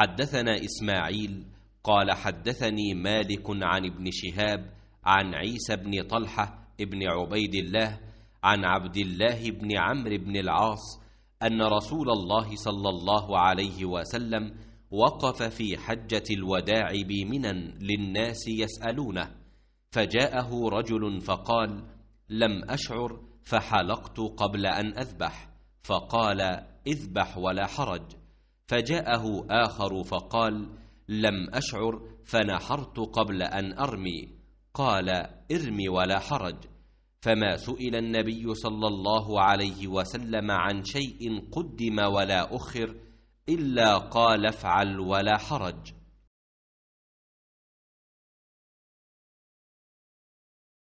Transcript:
حدثنا إسماعيل قال حدثني مالك عن ابن شهاب عن عيسى بن طلحة ابن عبيد الله عن عبد الله بن عمرو بن العاص أن رسول الله صلى الله عليه وسلم وقف في حجة الوداع بمنى للناس يسألونه فجاءه رجل فقال لم أشعر فحلقت قبل أن أذبح فقال اذبح ولا حرج فجاءه آخر فقال لم أشعر فنحرت قبل أن أرمي قال ارمي ولا حرج فما سئل النبي صلى الله عليه وسلم عن شيء قدم ولا أخر إلا قال افعل ولا حرج